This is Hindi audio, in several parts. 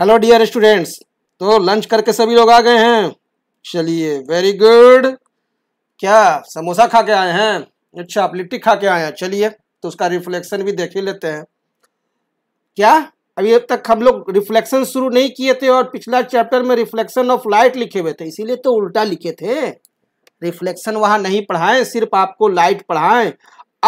हेलो डियर स्टूडेंट्स तो लंच करके सभी लोग आ गए हैं चलिए वेरी गुड क्या समोसा खा के आए हैं अच्छा आप लिट्टी खा के आए हैं चलिए तो उसका रिफ्लेक्शन भी देख ही लेते हैं क्या अभी अब तक हम लोग रिफ्लेक्शन शुरू नहीं किए थे और पिछला चैप्टर में रिफ्लेक्शन ऑफ लाइट लिखे हुए थे इसीलिए तो उल्टा लिखे थे रिफ्लेक्शन वहाँ नहीं पढ़ाएं सिर्फ आपको लाइट पढ़ाएं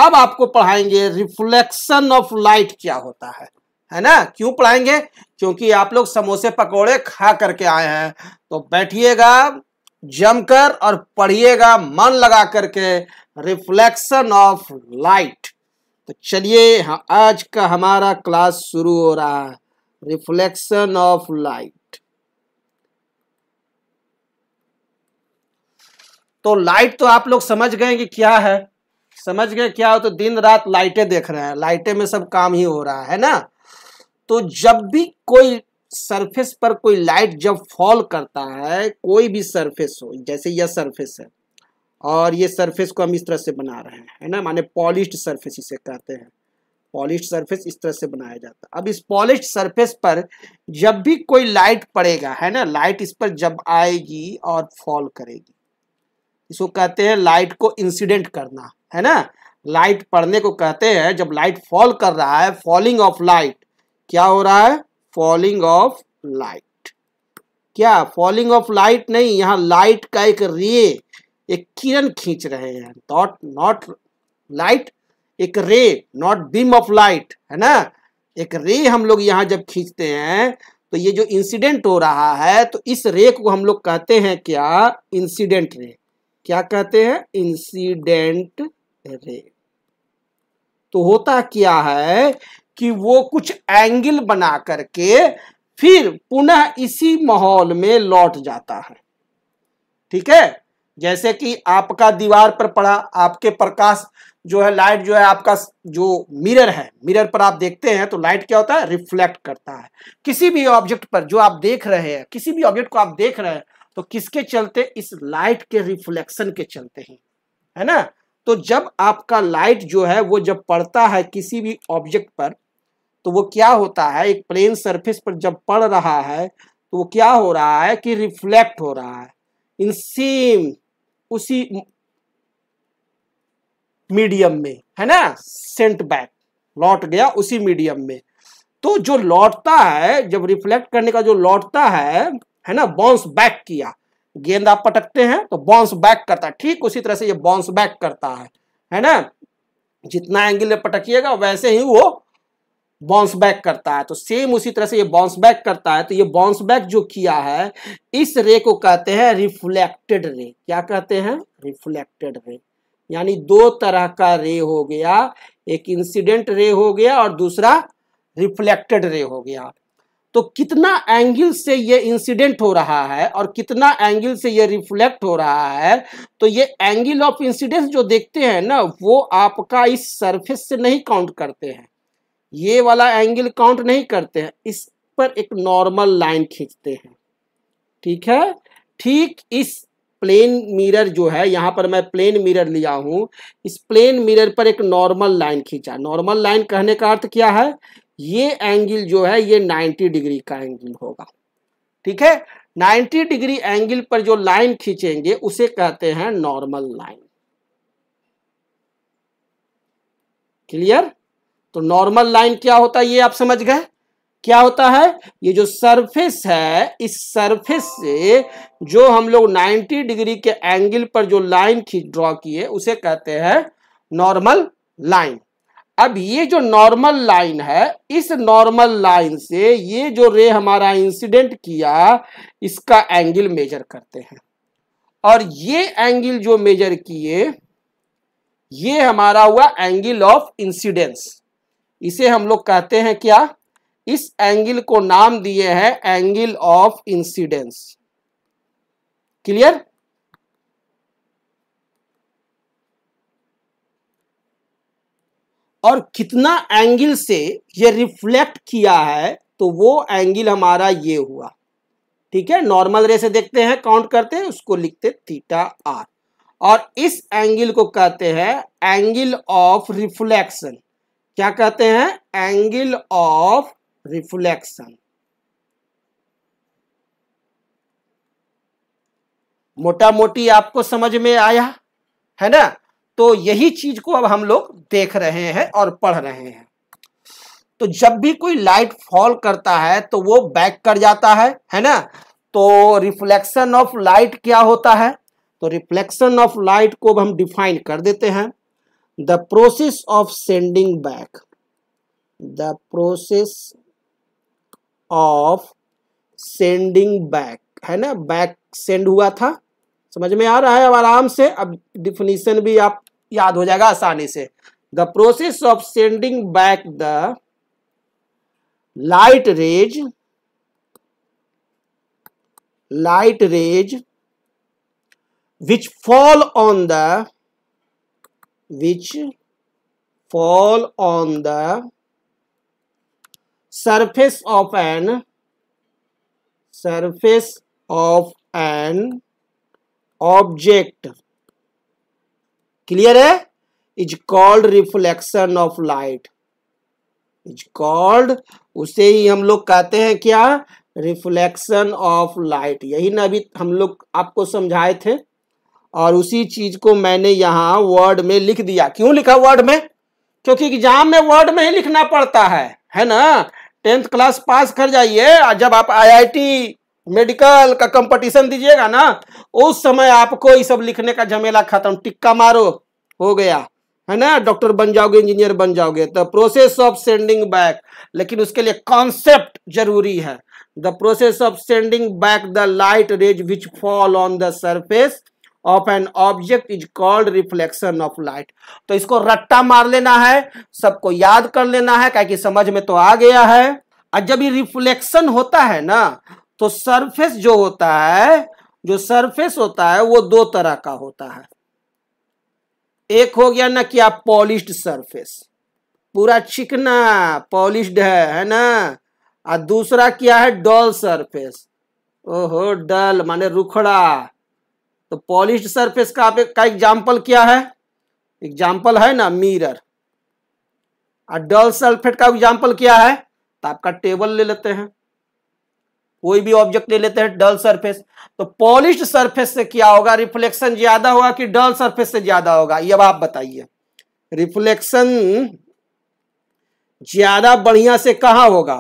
अब आपको पढ़ाएंगे रिफ्लेक्शन ऑफ लाइट क्या होता है है ना क्यों पढ़ाएंगे क्योंकि आप लोग समोसे पकोड़े खा करके आए हैं तो बैठिएगा जमकर और पढ़िएगा मन लगा करके रिफ्लेक्शन ऑफ लाइट तो चलिए हाँ, आज का हमारा क्लास शुरू हो रहा है रिफ्लेक्शन ऑफ लाइट तो लाइट तो आप लोग समझ गए कि क्या है समझ गए क्या हो तो दिन रात लाइटें देख रहे हैं लाइटें में सब काम ही हो रहा है ना तो जब भी कोई सरफेस पर कोई लाइट जब फॉल करता है कोई भी सरफेस हो जैसे यह सरफेस है और ये सरफेस को हम इस तरह से बना रहे हैं है ना माने पॉलिश्ड सरफेस इसे कहते हैं पॉलिश्ड सरफेस इस तरह से बनाया जाता है अब इस पॉलिश्ड सरफेस पर जब भी कोई लाइट पड़ेगा है ना लाइट इस पर जब आएगी और फॉल करेगी इसको कहते हैं लाइट को इंसिडेंट करना है ना लाइट पड़ने को कहते हैं जब लाइट फॉल कर रहा है फॉलिंग ऑफ लाइट क्या हो रहा है फॉलिंग ऑफ लाइट क्या फॉलिंग ऑफ लाइट नहीं यहाँ लाइट का एक रे एक किरण खींच रहे हैं डॉट नॉट लाइट एक रे नॉट बीम ऑफ लाइट है ना एक रे हम लोग यहाँ जब खींचते हैं तो ये जो इंसिडेंट हो रहा है तो इस रे को हम लोग कहते हैं क्या इंसिडेंट रे क्या कहते हैं इंसिडेंट रे तो होता क्या है कि वो कुछ एंगल बना करके फिर पुनः इसी माहौल में लौट जाता है ठीक है जैसे कि आपका दीवार पर पड़ा आपके प्रकाश जो है लाइट जो है आपका जो मिरर है मिरर पर आप देखते हैं तो लाइट क्या होता है रिफ्लेक्ट करता है किसी भी ऑब्जेक्ट पर जो आप देख रहे हैं किसी भी ऑब्जेक्ट को आप देख रहे हैं तो किसके चलते इस लाइट के रिफ्लेक्शन के चलते ही है ना तो जब आपका लाइट जो है वो जब पड़ता है किसी भी ऑब्जेक्ट पर तो वो क्या होता है एक प्लेन सरफेस पर जब पड़ रहा है तो वो क्या हो रहा है कि रिफ्लेक्ट हो रहा है इन सेम उसी मीडियम में है ना सेंट बैक लौट गया उसी मीडियम में तो जो लौटता है जब रिफ्लेक्ट करने का जो लौटता है है ना बाउंस बैक किया गेंद आप पटकते हैं तो बाउंस बैक करता है ठीक उसी तरह से ये बाउंस बैक करता है है ना जितना एंगल पटकिएगा वैसे ही वो बाउंस बैक करता है तो सेम उसी तरह से ये बाउंस बैक करता है तो ये बाउंस बैक जो किया है इस रे को कहते हैं रिफ्लेक्टेड रे क्या कहते हैं रिफ्लेक्टेड रे यानी दो तरह का रे हो गया एक इंसिडेंट रे हो गया और दूसरा रिफ्लेक्टेड रे हो गया तो कितना एंगल से ये इंसिडेंट हो रहा है और कितना एंगल से ये रिफ्लेक्ट हो रहा है तो ये एंगल ऑफ इंसिडेंस जो देखते हैं ना वो आपका इस सरफेस से नहीं काउंट करते हैं ये वाला एंगल काउंट नहीं करते हैं इस पर एक नॉर्मल लाइन खींचते हैं ठीक है ठीक इस प्लेन मिरर जो है यहाँ पर मैं प्लेन मिरर लिया हूँ इस प्लेन मिरर पर एक नॉर्मल लाइन खींचा नॉर्मल लाइन कहने का अर्थ क्या है ये एंगल जो है ये 90 डिग्री का एंगल होगा ठीक है 90 डिग्री एंगल पर जो लाइन खींचेंगे उसे कहते हैं नॉर्मल लाइन क्लियर तो नॉर्मल लाइन क्या होता है ये आप समझ गए क्या होता है ये जो सरफेस है इस सरफेस से जो हम लोग 90 डिग्री के एंगल पर जो लाइन खींच ड्रॉ किए उसे कहते हैं नॉर्मल लाइन अब ये जो नॉर्मल लाइन है इस नॉर्मल लाइन से ये जो रे हमारा इंसिडेंट किया इसका एंगल मेजर करते हैं और ये एंगल जो मेजर किए ये हमारा हुआ एंगल ऑफ इंसिडेंस इसे हम लोग कहते हैं क्या इस एंगल को नाम दिए हैं एंगल ऑफ इंसिडेंस क्लियर और कितना एंगल से ये रिफ्लेक्ट किया है तो वो एंगल हमारा ये हुआ ठीक है नॉर्मल रे से देखते हैं काउंट करते हैं उसको लिखते थीटा आर और इस एंगल को कहते हैं एंगल ऑफ रिफ्लेक्शन क्या कहते हैं एंगल ऑफ रिफ्लेक्शन मोटा मोटी आपको समझ में आया है ना तो यही चीज को अब हम लोग देख रहे हैं और पढ़ रहे हैं तो जब भी कोई लाइट फॉल करता है तो वो बैक कर जाता है है ना तो रिफ्लेक्शन ऑफ लाइट क्या होता है तो रिफ्लेक्शन ऑफ लाइट को हम डिफाइन कर देते हैं the process of sending back the process of sending back है ना बैक सेंड हुआ था समझ में आ रहा है अब आराम से अब डिफिनीशन भी आप याद हो जाएगा आसानी से the process of sending back the light rays light rays which fall on the which fall on the surface of an surface of an object clear hai is called reflection of light is called उसे ही हम लोग कहते हैं क्या रिफ्लेक्शन ऑफ लाइट यही ना अभी हम लोग आपको समझाए थे और उसी चीज को मैंने यहाँ वर्ड में लिख दिया क्यों लिखा वर्ड में क्योंकि एग्जाम में वर्ड में ही लिखना पड़ता है है ना टेंथ क्लास पास कर जाइए जब आप आईआईटी मेडिकल का कंपटीशन दीजिएगा ना उस समय आपको ये सब लिखने का झमेला खत्म टिक्का मारो हो गया है ना डॉक्टर बन जाओगे इंजीनियर बन जाओगे the process of sending back लेकिन उसके लिए कॉन्सेप्ट जरूरी है the process of sending back the light rays which fall on the surface of an object is called reflection of light तो इसको रट्टा मार लेना है सबको याद कर लेना है क्या कि समझ में तो आ गया है और जब ये रिफ्लेक्शन होता है ना तो सरफेस जो होता है जो सरफेस होता है वो दो तरह का होता है एक हो गया ना कि आप पॉलिश्ड सरफेस पूरा चिकना पॉलिश्ड है है ना और दूसरा क्या है डल सरफेस ओहो डल माने रुखड़ा तो पॉलिश सरफेस का आप का एग्जाम्पल क्या है एग्जाम्पल है ना मिरर और डल सल्फेट का एग्जाम्पल क्या है तो आपका टेबल ले लेते हैं कोई भी ऑब्जेक्ट ले लेते हैं डल सरफेस तो पॉलिश सरफेस से क्या होगा रिफ्लेक्शन ज्यादा होगा कि डल सरफेस से ज्यादा होगा ये अब आप बताइए रिफ्लेक्शन ज्यादा बढ़िया से कहा होगा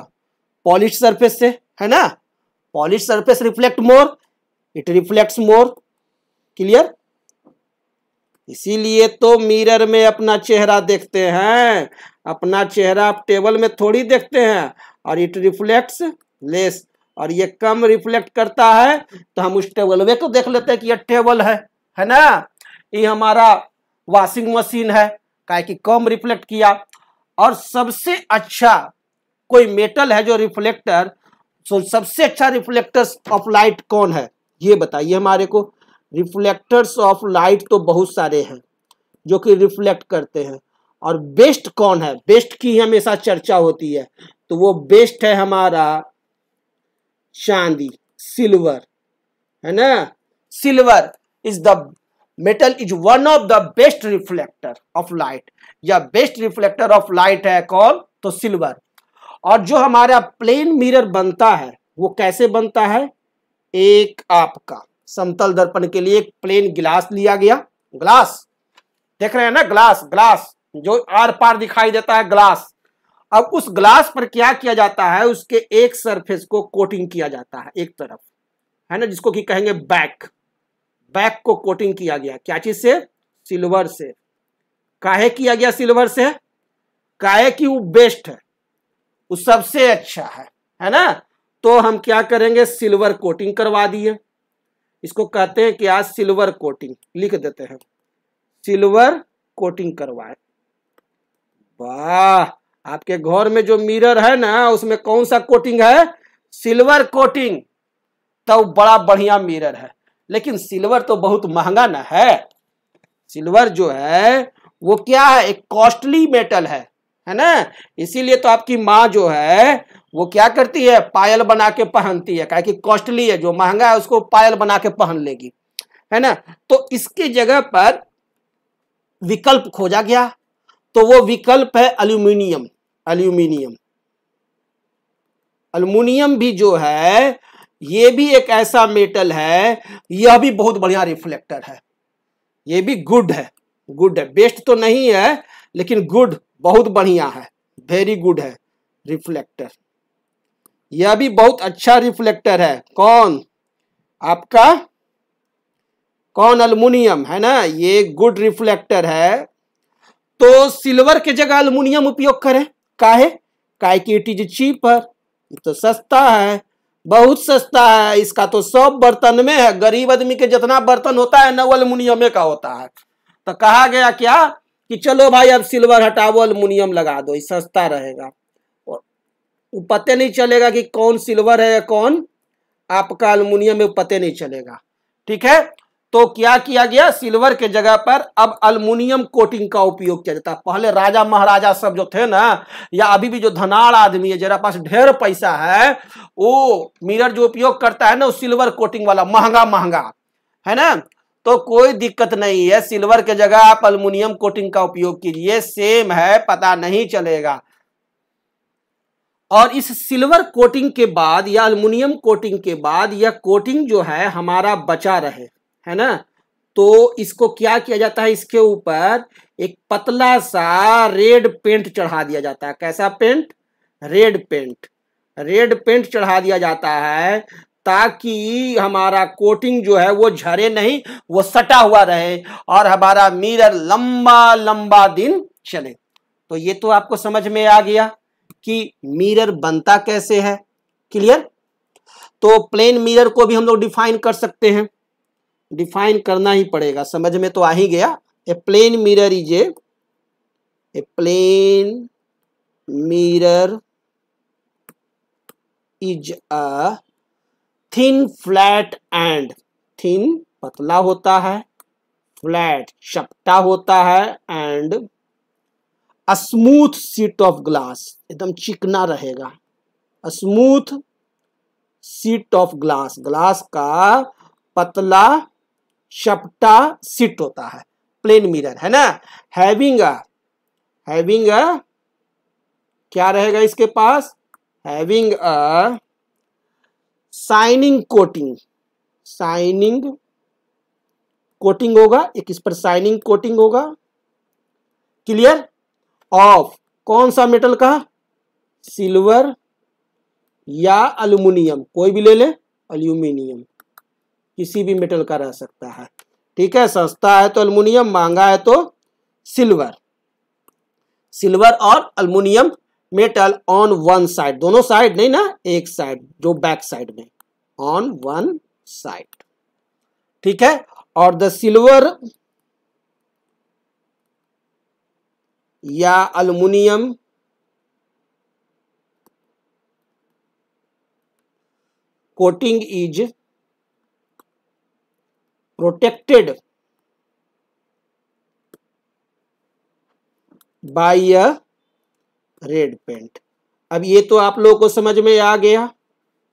पॉलिश सरफेस से है ना polish surface reflect more it reflects more clear इसीलिए तो मिरर में अपना चेहरा देखते हैं अपना चेहरा आप टेबल में थोड़ी देखते हैं और इट रिफ्लेक्ट्स लेस और ये कम रिफ्लेक्ट करता है तो हम उस टेबल में को तो देख लेते हैं कि यह टेबल है है ना ये हमारा वॉशिंग मशीन है काहे कि कम रिफ्लेक्ट किया और सबसे अच्छा कोई मेटल है जो रिफ्लेक्टर सो तो सबसे अच्छा रिफ्लेक्टर ऑफ लाइट कौन है ये बताइए हमारे को रिफ्लेक्टर्स ऑफ लाइट तो बहुत सारे हैं जो कि रिफ्लेक्ट करते हैं और बेस्ट कौन है बेस्ट की हमेशा चर्चा होती है तो वो बेस्ट है हमारा चांदी सिल्वर है ना silver is the metal is one of the best reflector of light या बेस्ट रिफ्लेक्टर ऑफ लाइट है कौन तो सिल्वर और जो हमारा प्लेन मिरर बनता है वो कैसे बनता है एक आपका समतल दर्पण के लिए एक प्लेन गिलास लिया गया ग्लास देख रहे हैं ना ग्लास ग्लास जो आर पार दिखाई देता है ग्लास अब उस ग्लास पर क्या किया जाता है उसके एक सरफेस को कोटिंग किया जाता है एक तरफ है ना जिसको कि कहेंगे बैक बैक को कोटिंग किया गया क्या चीज से सिल्वर से काहे किया गया सिल्वर से काहे की वो बेस्ट है वो सबसे अच्छा है है ना तो हम क्या करेंगे सिल्वर कोटिंग करवा दिए इसको कहते हैं कि आज सिल्वर कोटिंग लिख देते हैं सिल्वर कोटिंग करवाए वाह आपके घर में जो मिरर है ना उसमें कौन सा कोटिंग है सिल्वर कोटिंग तो बड़ा बढ़िया मिरर है लेकिन सिल्वर तो बहुत महंगा ना है सिल्वर जो है वो क्या है एक कॉस्टली मेटल है है ना इसीलिए तो आपकी माँ जो है वो क्या करती है पायल बना के पहनती है क्या कि कॉस्टली है जो महंगा है उसको पायल बना के पहन लेगी है ना तो इसकी जगह पर विकल्प खोजा गया तो वो विकल्प है अल्यूमिनियम अल्यूमिनियम अल्मोनियम भी जो है ये भी एक ऐसा मेटल है यह भी बहुत बढ़िया रिफ्लेक्टर है यह भी गुड है गुड है बेस्ट तो नहीं है लेकिन गुड बहुत बढ़िया है वेरी गुड है रिफ्लेक्टर यह भी बहुत अच्छा रिफ्लेक्टर है कौन आपका कौन अल्मोनियम है ना ये गुड रिफ्लेक्टर है तो सिल्वर के जगह अल्मोनियम उपयोग करें काहे काहे की इट इज चीपर तो सस्ता है बहुत सस्ता है इसका तो सब बर्तन में है गरीब आदमी के जितना बर्तन होता है ना वो अल्मोनियम का होता है तो कहा गया क्या कि चलो भाई अब सिल्वर हटाओ अल्मोनियम लगा दो सस्ता रहेगा वो पते नहीं चलेगा कि कौन सिल्वर है या कौन आपका अल्मोनियम है पते नहीं चलेगा ठीक है तो क्या किया गया सिल्वर के जगह पर अब अल्मोनियम कोटिंग का उपयोग किया जाता है पहले राजा महाराजा सब जो थे ना या अभी भी जो धनाड़ आदमी है जरा पास ढेर पैसा है वो मिरर जो उपयोग करता है ना वो सिल्वर कोटिंग वाला महंगा महंगा है ना तो कोई दिक्कत नहीं है सिल्वर के जगह आप अल्मोनियम कोटिंग का उपयोग कीजिए सेम है पता नहीं चलेगा और इस सिल्वर कोटिंग के बाद या अल्मोनियम कोटिंग के बाद यह कोटिंग जो है हमारा बचा रहे है ना तो इसको क्या किया जाता है इसके ऊपर एक पतला सा रेड पेंट चढ़ा दिया जाता है कैसा paint red paint red paint चढ़ा दिया जाता है ताकि हमारा कोटिंग जो है वो झरे नहीं वो सटा हुआ रहे और हमारा मिरर लंबा लंबा दिन चले तो ये तो आपको समझ में आ गया कि मिरर बनता कैसे है क्लियर तो प्लेन मिरर को भी हम लोग डिफाइन कर सकते हैं डिफाइन करना ही पड़ेगा समझ में तो आ ही गया a plane mirror is a plane mirror is a thin flat and thin पतला होता है फ्लैट चपटा होता है and smooth sheet of glass एकदम चिकना रहेगा smooth sheet of glass glass का पतला चपटा सीट होता है प्लेन मिरर है ना हैविंग अ हैविंग अ क्या रहेगा इसके पास having a shining coating shining coating होगा एक इस पर साइनिंग कोटिंग होगा क्लियर ऑफ कौन सा मेटल का सिल्वर या अल्यूमिनियम कोई भी ले ले अल्यूमिनियम किसी भी मेटल का रह सकता है ठीक है सस्ता है तो अल्मोनियम महंगा है तो सिल्वर सिल्वर और aluminium metal on one side दोनों साइड नहीं ना एक साइड जो बैक साइड में ऑन वन साइड ठीक है और द सिल्वर या aluminium coating is protected by a red paint अब ये तो आप लोगों को समझ में आ गया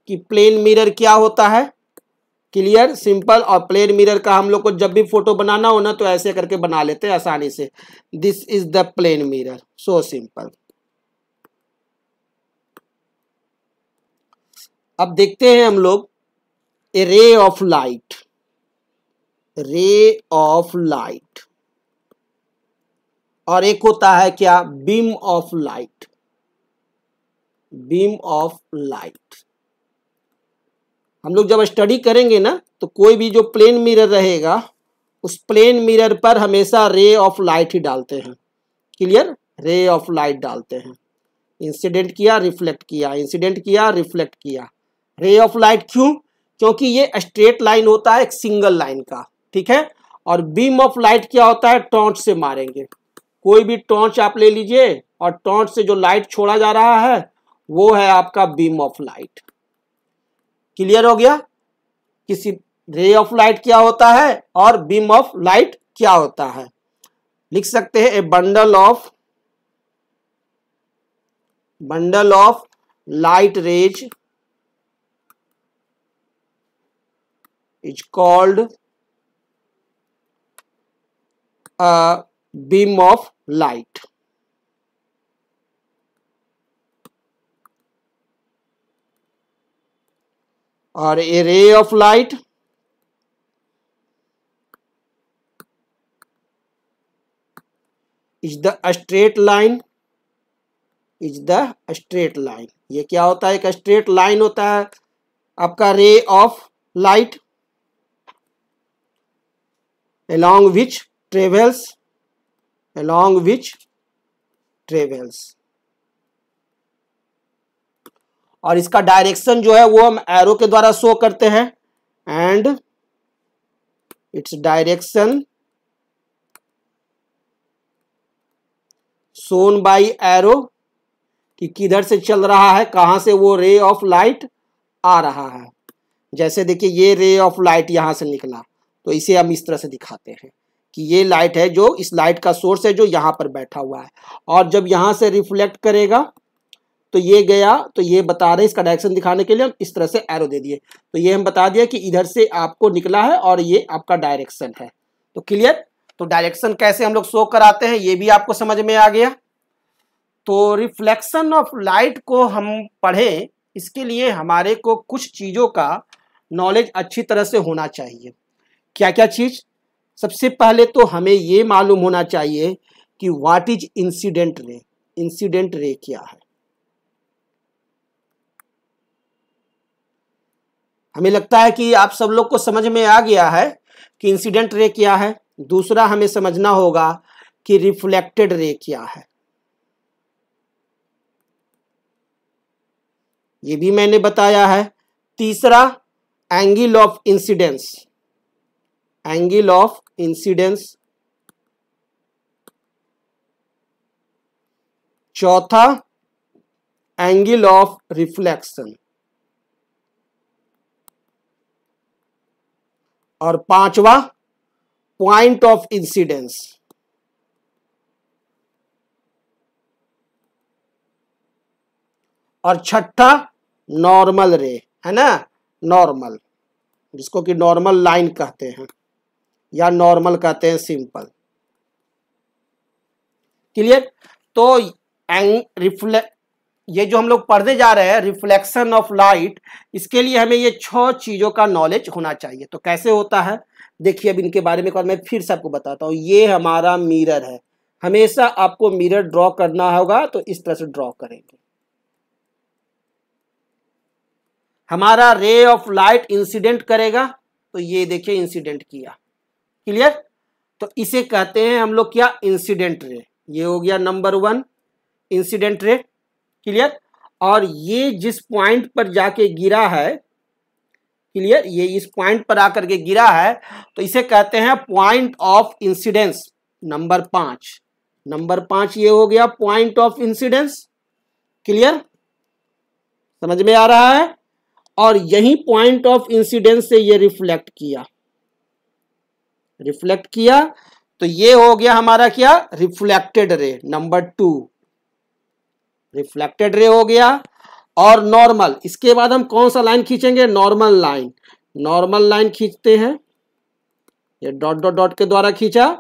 कि प्लेन मिरर क्या होता है क्लियर सिंपल और प्लेन मिरर का हम लोग को जब भी फोटो बनाना हो ना तो ऐसे करके बना लेते हैं आसानी से this is the plane mirror so simple अब देखते हैं हम लोग a ray of light ray of light और एक होता है क्या beam of light beam of light हम लोग जब स्टडी करेंगे ना तो कोई भी जो प्लेन मिरर रहेगा उस प्लेन मिरर पर हमेशा रे ऑफ लाइट ही डालते हैं क्लियर रे ऑफ लाइट डालते हैं इंसिडेंट किया रिफ्लेक्ट किया इंसिडेंट किया रिफ्लेक्ट किया रे ऑफ लाइट क्यों क्योंकि ये स्ट्रेट लाइन होता है एक सिंगल लाइन का ठीक है और बीम ऑफ लाइट क्या होता है टॉर्च से मारेंगे कोई भी टॉर्च आप ले लीजिए और टॉर्च से जो लाइट छोड़ा जा रहा है वो है आपका बीम ऑफ लाइट क्लियर हो गया किसी रे ऑफ लाइट क्या होता है और बीम ऑफ लाइट क्या होता है लिख सकते हैं a bundle of bundle of light rays is called beam of light और a ray of light is the straight line is the straight line ये क्या होता है एक स्ट्रेट लाइन होता है आपका ray of light along which travels along which travels और इसका डायरेक्शन जो है वो हम एरो के द्वारा शो करते हैं and its direction shown by arrow कि किधर से चल रहा है कहां से वो रे ऑफ लाइट आ रहा है जैसे देखिए ये रे ऑफ लाइट यहां से निकला तो इसे हम इस तरह से दिखाते हैं कि ये लाइट है जो इस लाइट का सोर्स है जो यहां पर बैठा हुआ है और जब यहां से रिफ्लेक्ट करेगा तो ये गया तो ये बता रहे इसका डायरेक्शन दिखाने के लिए हम इस तरह से एरो दे दिए तो ये हम बता दिया कि इधर से आपको निकला है और ये आपका डायरेक्शन है तो क्लियर तो डायरेक्शन कैसे हम लोग शो कराते हैं ये भी आपको समझ में आ गया तो रिफ्लेक्शन ऑफ लाइट को हम पढ़ें इसके लिए हमारे को कुछ चीज़ों का नॉलेज अच्छी तरह से होना चाहिए क्या क्या चीज़ सबसे पहले तो हमें ये मालूम होना चाहिए कि what is incident ray incident ray क्या है हमें लगता है कि आप सब लोग को समझ में आ गया है कि इंसिडेंट रे क्या है दूसरा हमें समझना होगा कि रिफ्लेक्टेड रे क्या है ये भी मैंने बताया है तीसरा angle of incidence angle of incidence चौथा एंगल ऑफ रिफ्लेक्शन और पांचवा पॉइंट ऑफ इंसिडेंस और छठा नॉर्मल रे है ना नॉर्मल जिसको कि नॉर्मल लाइन कहते हैं या नॉर्मल कहते हैं सिंपल क्लियर तो एंग रिफ्लेक्ट ये जो हम लोग पढ़ने जा रहे हैं रिफ्लेक्शन ऑफ लाइट इसके लिए हमें ये छह चीज़ों का नॉलेज होना चाहिए तो कैसे होता है देखिए अब इनके बारे में और मैं फिर से आपको बताता हूँ ये हमारा मिरर है हमेशा आपको मिरर ड्रॉ करना होगा तो इस तरह से ड्रॉ करेंगे हमारा रे ऑफ लाइट इंसिडेंट करेगा तो ये देखिए इंसिडेंट किया क्लियर तो इसे कहते हैं हम लोग क्या इंसिडेंट रे ये हो गया number one incident ray clear और ये जिस पॉइंट पर जाके गिरा है क्लियर ये इस पॉइंट पर आकर के गिरा है तो इसे कहते हैं पॉइंट ऑफ इंसिडेंस नंबर पांच नंबर पांच ये हो गया पॉइंट ऑफ इंसिडेंस क्लियर समझ में आ रहा है और यही पॉइंट ऑफ इंसिडेंस से ये रिफ्लेक्ट किया रिफ्लेक्ट किया तो ये हो गया हमारा क्या reflected ray number two reflected ray हो गया और नॉर्मल इसके बाद हम कौन सा लाइन खींचेंगे नॉर्मल लाइन नॉर्मल लाइन खींचते हैं ये डॉट डॉट डॉट के द्वारा खींचा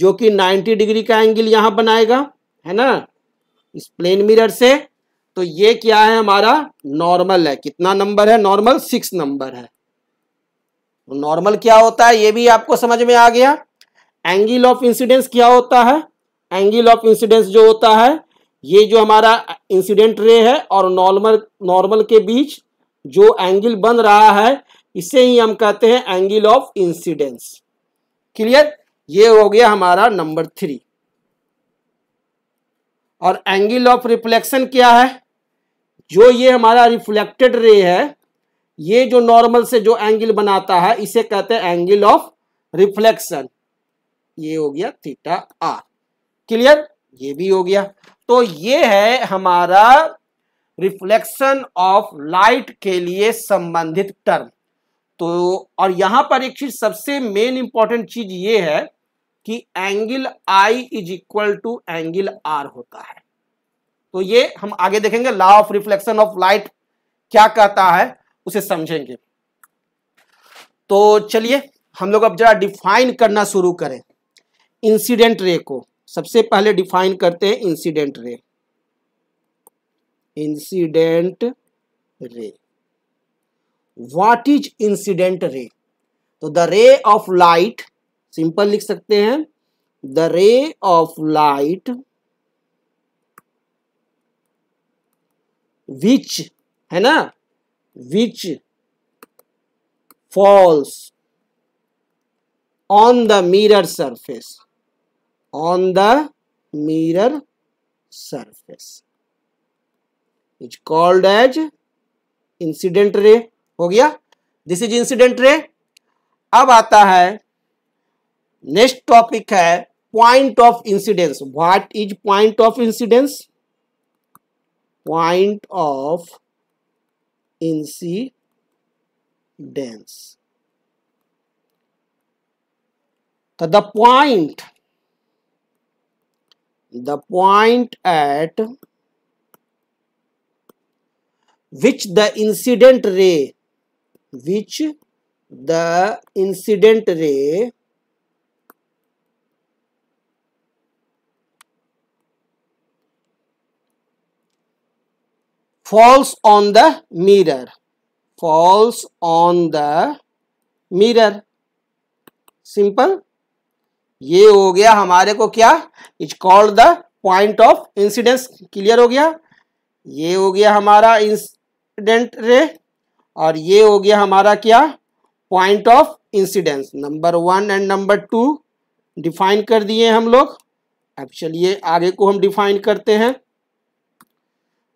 जो कि 90 डिग्री का एंगल यहां बनाएगा है ना इस प्लेन मिरर से तो ये क्या है हमारा नॉर्मल है कितना नंबर है नॉर्मल सिक्स नंबर है नॉर्मल तो क्या होता है ये भी आपको समझ में आ गया एंगल ऑफ इंसिडेंस क्या होता है एंगल ऑफ इंसिडेंस जो होता है ये जो हमारा इंसिडेंट रे है और नॉर्मल नॉर्मल के बीच जो एंगल बन रहा है इसे ही हम कहते हैं एंगल ऑफ इंसिडेंस क्लियर ये हो गया हमारा नंबर थ्री और एंगल ऑफ रिफ्लेक्शन क्या है जो ये हमारा रिफ्लेक्टेड रे है ये जो नॉर्मल से जो एंगल बनाता है इसे कहते हैं एंगल ऑफ रिफ्लेक्शन ये हो गया थीटा आर क्लियर ये भी हो गया तो ये है हमारा रिफ्लेक्शन ऑफ लाइट के लिए संबंधित टर्म तो और यहां पर एक चीज सबसे मेन इंपॉर्टेंट चीज ये है कि angle I is equal to angle R होता है तो ये हम आगे देखेंगे law of reflection of light क्या कहता है उसे समझेंगे तो चलिए हम लोग अब जरा डिफाइन करना शुरू करें इंसिडेंट रे को सबसे पहले डिफाइन करते हैं इंसिडेंट रे इंसिडेंट रे व्हाट इज इंसिडेंट रे तो the ray of light simple लिख सकते हैं the ray of light which है ना which falls on the mirror surface on the mirror surface is called as incident ray हो गया दिस इज इंसिडेंट रे अब आता है नेक्स्ट टॉपिक है point of incidence what is point of incidence point of incidence the point the point at which the incident ray which the incident ray falls on the mirror falls on the mirror simple ये हो गया हमारे को क्या is called the point of incidence clear हो गया ये हो गया हमारा इंसिडेंट रे और ये हो गया हमारा क्या point of incidence number one and number two define कर दिए हम लोग अब चलिए आगे को हम डिफाइन करते हैं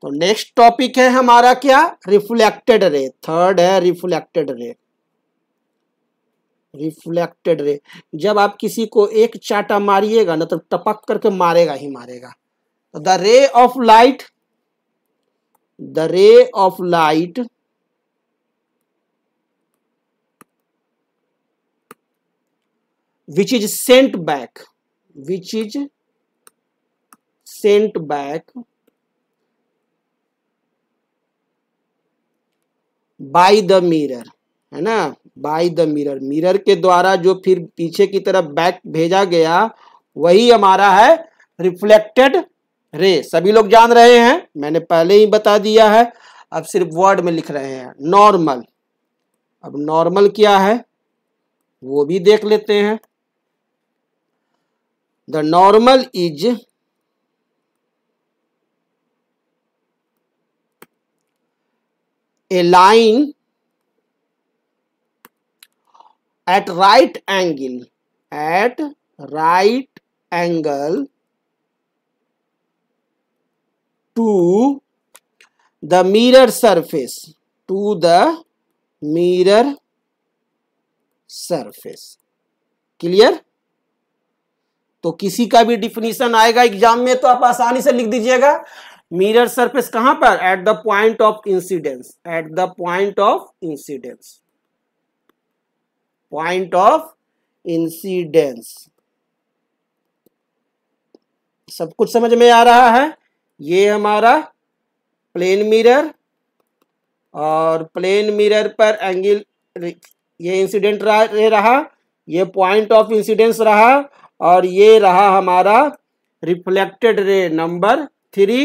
तो नेक्स्ट टॉपिक है हमारा क्या रिफ्लेक्टेड रे थर्ड है रिफ्लेक्टेड रे रिफ्लेक्टेड रे जब आप किसी को एक चाटा मारिएगा ना तो टपक करके मारेगा ही मारेगा तो the ray of light the ray of light which is sent back which is sent back by the mirror है ना बाय द मिरर मिरर के द्वारा जो फिर पीछे की तरफ बैक भेजा गया वही हमारा है रिफ्लेक्टेड रे सभी लोग जान रहे हैं मैंने पहले ही बता दिया है अब सिर्फ वर्ड में लिख रहे हैं नॉर्मल अब नॉर्मल क्या है वो भी देख लेते हैं the normal is a line at right angle at right angle to the mirror surface to the mirror surface clear तो किसी का भी डिफिनीशन आएगा एग्जाम में तो आप आसानी से लिख दीजिएगा मिरर सरफेस कहां पर at the point of incidence at the point of incidence point of incidence सब कुछ समझ में आ रहा है ये हमारा प्लेन मिरर और प्लेन मिरर पर एंगल ये इंसिडेंट रहा ये पॉइंट ऑफ इंसिडेंस रहा और ये रहा हमारा रिफ्लेक्टेड रे नंबर थ्री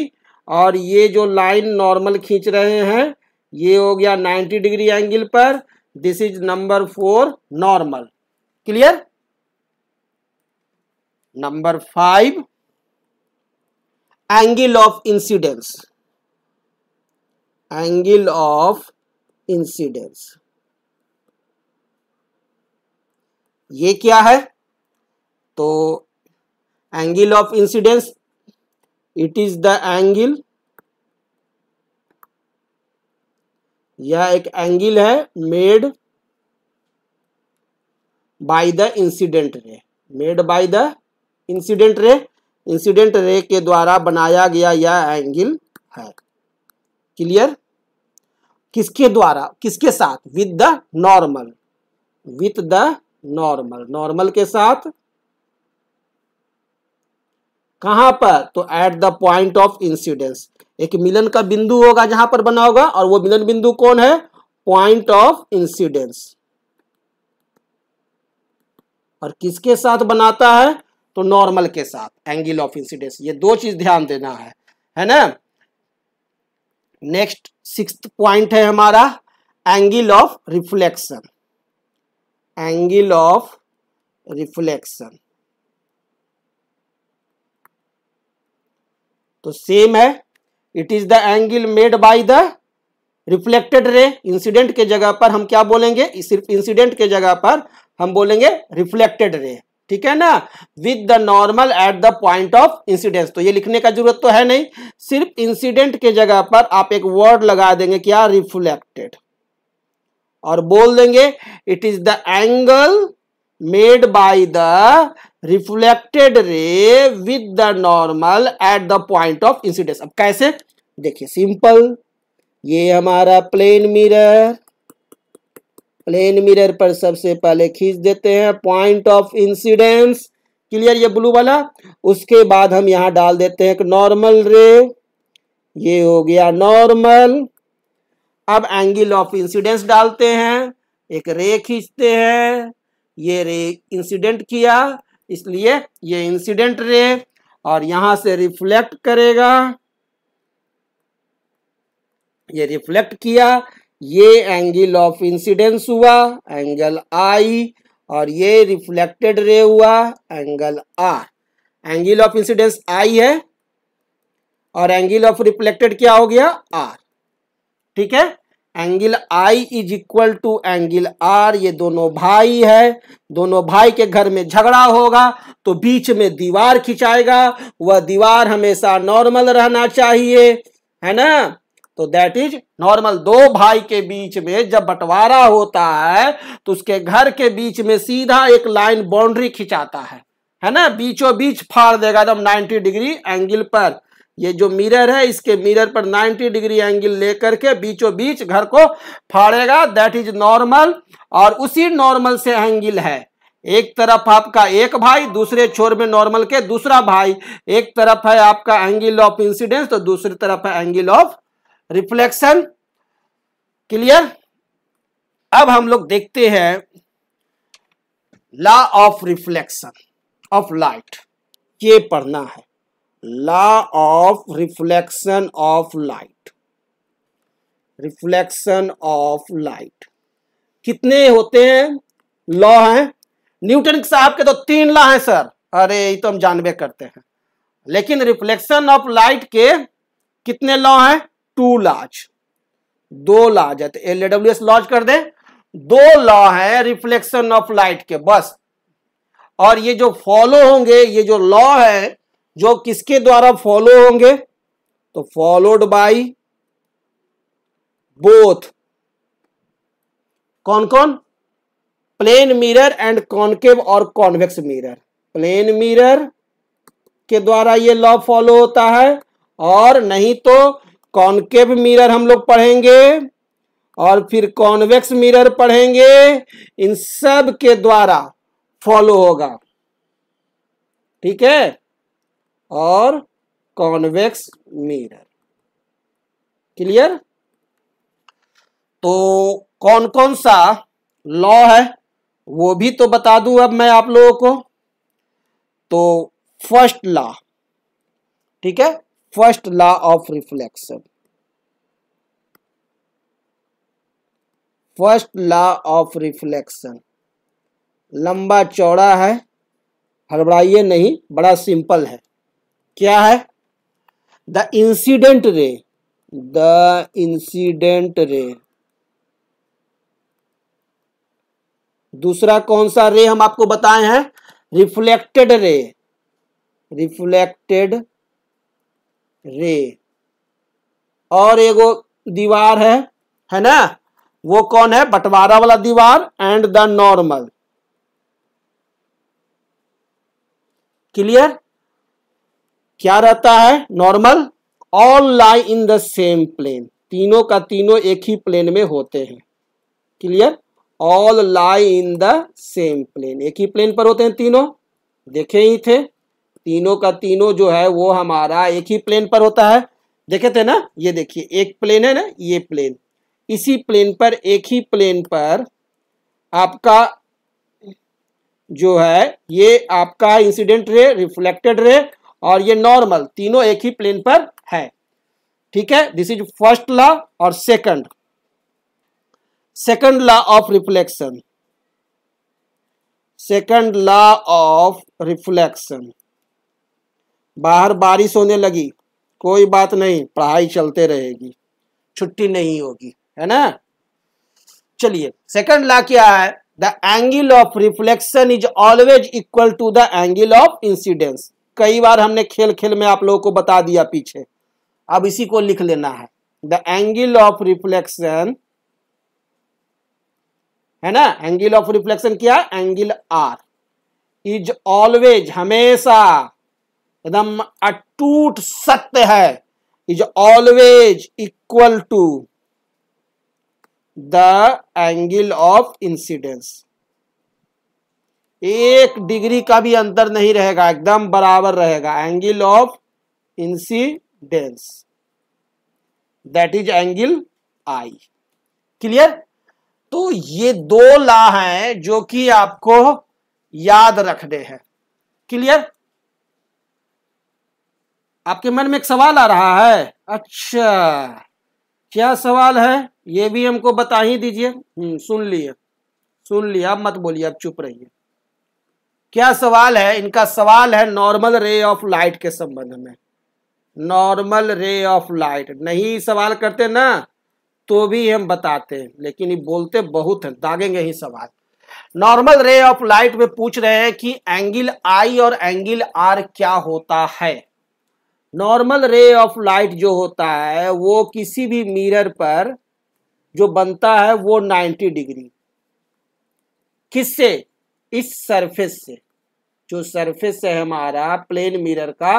और ये जो लाइन नॉर्मल खींच रहे हैं ये हो गया 90 डिग्री एंगल पर this is number four normal clear number five angle of incidence angle of incidence ये क्या है तो angle of incidence it is the angle यह एक एंगल है made by the incident ray made by the incident ray incident ray के द्वारा बनाया गया यह एंगल है क्लियर किसके द्वारा किसके साथ with the normal with the normal normal के साथ कहां पर तो at the point of incidence एक मिलन का बिंदु होगा जहां पर बना होगा और वो मिलन बिंदु कौन है पॉइंट ऑफ इंसिडेंस और किसके साथ बनाता है तो नॉर्मल के साथ एंगल ऑफ इंसिडेंस ये दो चीज ध्यान देना है है ना नेक्स्ट सिक्स पॉइंट है हमारा angle of reflection angle of reflection तो सेम है it is the angle made by the reflected ray incident के जगह पर हम क्या बोलेंगे सिर्फ इंसिडेंट के जगह पर हम बोलेंगे रिफ्लेक्टेड रे ठीक है ना with the normal at the point of incidence तो ये लिखने का जरूरत तो है नहीं सिर्फ इंसिडेंट के जगह पर आप एक वर्ड लगा देंगे क्या रिफ्लेक्टेड और बोल देंगे it is the angle made by the reflected ray with the normal at the point of incidence अब कैसे देखिए सिंपल ये हमारा प्लेन मिरर प्लेन मिरर पर सबसे पहले खींच देते हैं पॉइंट ऑफ इंसिडेंस क्लियर ये ब्लू वाला उसके बाद हम यहां डाल देते हैं नॉर्मल रे ये हो गया नॉर्मल अब एंगल ऑफ इंसिडेंस डालते हैं एक रे खींचते हैं ये रे इंसिडेंट किया इसलिए ये इंसिडेंट रे और यहां से रिफ्लेक्ट करेगा ये रिफ्लेक्ट किया ये एंगल ऑफ इंसिडेंस हुआ एंगल आई और ये रिफ्लेक्टेड रे हुआ angle R angle of incidence I है और एंगल ऑफ रिफ्लेक्टेड क्या हो गया आर ठीक है angle I is equal to angle R ये दोनों भाई है दोनों भाई के घर में झगड़ा होगा तो बीच में दीवार खिंचाएगा वह दीवार हमेशा नॉर्मल रहना चाहिए है ना तो दैट इज नॉर्मल दो भाई के बीच में जब बंटवारा होता है तो उसके घर के बीच में सीधा एक लाइन बाउंड्री खिंचाता है है ना बीचों बीच फाड़ देगा एकदम 90 डिग्री एंगल पर ये जो मिरर है इसके मिरर पर 90 डिग्री एंगल लेकर के बीचों बीच घर को फाड़ेगा दैट इज नॉर्मल और उसी नॉर्मल से एंगल है एक तरफ आपका एक भाई दूसरे छोर में नॉर्मल के दूसरा भाई एक तरफ है आपका एंगल ऑफ इंसिडेंस तो दूसरी तरफ है एंगल ऑफ रिफ्लेक्शन क्लियर अब हम लोग देखते हैं law of reflection of light ये पढ़ना है law of reflection of light reflection of light कितने होते हैं लॉ हैं न्यूटन साहब के तो तीन लॉ हैं सर अरे ये तो हम जानबे करते हैं लेकिन रिफ्लेक्शन ऑफ लाइट के कितने लॉ हैं टू लॉज दो लॉज है तो एल एडब्ल्यू एस लॉज कर दे दो लॉ है रिफ्लेक्शन ऑफ लाइट के बस और ये जो फॉलो होंगे ये जो लॉ है जो किसके द्वारा फॉलो होंगे तो फॉलोड बाय बोथ कौन कौन प्लेन मिरर एंड कॉन्केव और कॉन्वेक्स मिरर प्लेन मिरर के द्वारा ये लॉ फॉलो होता है और नहीं तो कॉन्केव मिरर हम लोग पढ़ेंगे और फिर कॉन्वेक्स मिरर पढ़ेंगे इन सब के द्वारा फॉलो होगा ठीक है और कॉन्वेक्स मिरर क्लियर तो कौन कौन सा लॉ है वो भी तो बता दूं अब मैं आप लोगों को तो फर्स्ट लॉ ठीक है first law of reflection first law of reflection लंबा चौड़ा है हड़बड़ाइए नहीं बड़ा सिंपल है क्या है the incident ray the incident ray दूसरा कौन सा रे हम आपको बताए हैं रिफ्लेक्टेड रे रिफ्लेक्टेड रे और एक दीवार है है ना वो कौन है बंटवारा वाला दीवार एंड द नॉर्मल क्लियर क्या रहता है normal all lie in the same plane तीनों का तीनों एक ही प्लेन में होते हैं clear all lie in the same plane एक ही प्लेन पर होते हैं तीनों देखे ही थे तीनों का तीनों जो है वो हमारा एक ही प्लेन पर होता है देखे थे ना ये देखिए एक प्लेन है ना ये प्लेन इसी प्लेन पर एक ही प्लेन पर आपका जो है ये आपका इंसिडेंट रे रिफ्लेक्टेड रे और ये नॉर्मल तीनों एक ही प्लेन पर है ठीक है दिस इज फर्स्ट लॉ और second second law of reflection second law of reflection बाहर बारिश होने लगी कोई बात नहीं पढ़ाई चलते रहेगी छुट्टी नहीं होगी है ना चलिए सेकंड लॉ क्या है the angle of reflection is always equal to the angle of incidence कई बार हमने खेल खेल में आप लोगों को बता दिया पीछे अब इसी को लिख लेना है द एंगल ऑफ रिफ्लेक्शन है ना एंगल ऑफ रिफ्लेक्शन क्या एंगल आर इज ऑलवेज हमेशा एकदम अटूट सत्य है is always equal to the angle of incidence एक डिग्री का भी अंतर नहीं रहेगा एकदम बराबर रहेगा angle of incidence that is angle i clear तो ये दो ला हैं जो कि आपको याद रखने हैं क्लियर आपके मन में एक सवाल आ रहा है अच्छा क्या सवाल है ये भी हमको बता ही दीजिए हम्म, सुन लिए सुन लिए आप मत बोलिए आप चुप रहिए क्या सवाल है इनका सवाल है नॉर्मल रे ऑफ लाइट के संबंध में नॉर्मल रे ऑफ लाइट नहीं सवाल करते ना तो भी हम बताते हैं लेकिन ये बोलते बहुत हैं दागेंगे ही सवाल नॉर्मल रे ऑफ लाइट में पूछ रहे हैं कि एंगल आई और एंगल आर क्या होता है नॉर्मल रे ऑफ लाइट जो होता है वो किसी भी मिरर पर जो बनता है वो 90 डिग्री किससे इस सरफेस से जो सरफेस है हमारा प्लेन मिरर का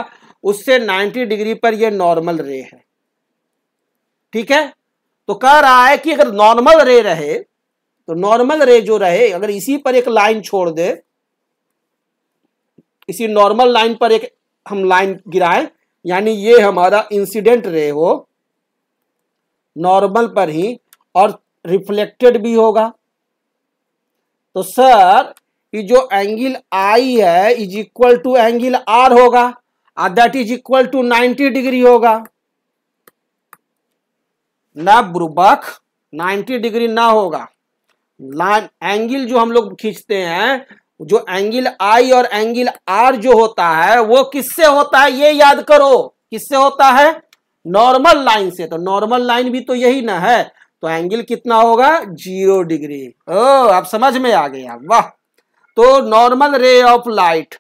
उससे 90 डिग्री पर ये नॉर्मल रे है ठीक है तो कह रहा है कि अगर नॉर्मल रे रहे तो नॉर्मल रे जो रहे अगर इसी पर एक लाइन छोड़ दे इसी नॉर्मल लाइन पर एक हम लाइन गिराए यानी ये हमारा इंसिडेंट रे हो नॉर्मल पर ही और रिफ्लेक्टेड भी होगा तो सर कि जो एंगल आई है is equal to angle r होगा और that is equal to 90 degree होगा ना बुरबक 90 डिग्री ना होगा एंगल जो हम लोग खींचते हैं जो एंगल आई और एंगल आर जो होता है वो किससे होता है ये याद करो किससे होता है नॉर्मल लाइन से तो नॉर्मल लाइन भी तो यही ना है तो एंगल कितना होगा जीरो डिग्री ओ अब समझ में आ गया वाह तो नॉर्मल रे ऑफ लाइट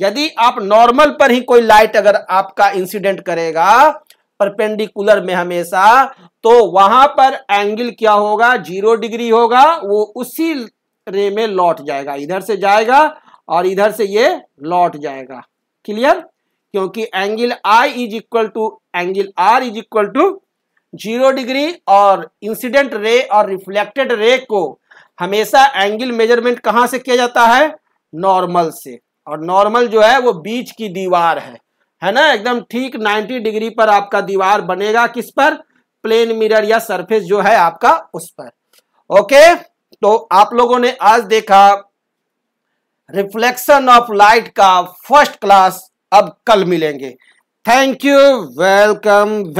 यदि आप नॉर्मल पर ही कोई लाइट अगर आपका इंसिडेंट करेगा परपेंडिकुलर में हमेशा तो वहां पर एंगल क्या होगा जीरो डिग्री होगा वो उसी रे में लौट जाएगा इधर से जाएगा और इधर से ये लौट जाएगा क्लियर क्योंकि angle I is equal to angle r is equal to zero degree और इंसिडेंट रे और रिफ्लेक्टेड रे को हमेशा एंगल मेजरमेंट कहाँ से किया जाता है नॉर्मल से और नॉर्मल जो है वो बीच की दीवार है है ना एकदम ठीक 90 डिग्री पर आपका दीवार बनेगा किस पर प्लेन मिरर या सरफेस जो है आपका उस पर ओके तो आप लोगों ने आज देखा रिफ्लेक्शन ऑफ लाइट का फर्स्ट क्लास अब कल मिलेंगे थैंक यू वेलकम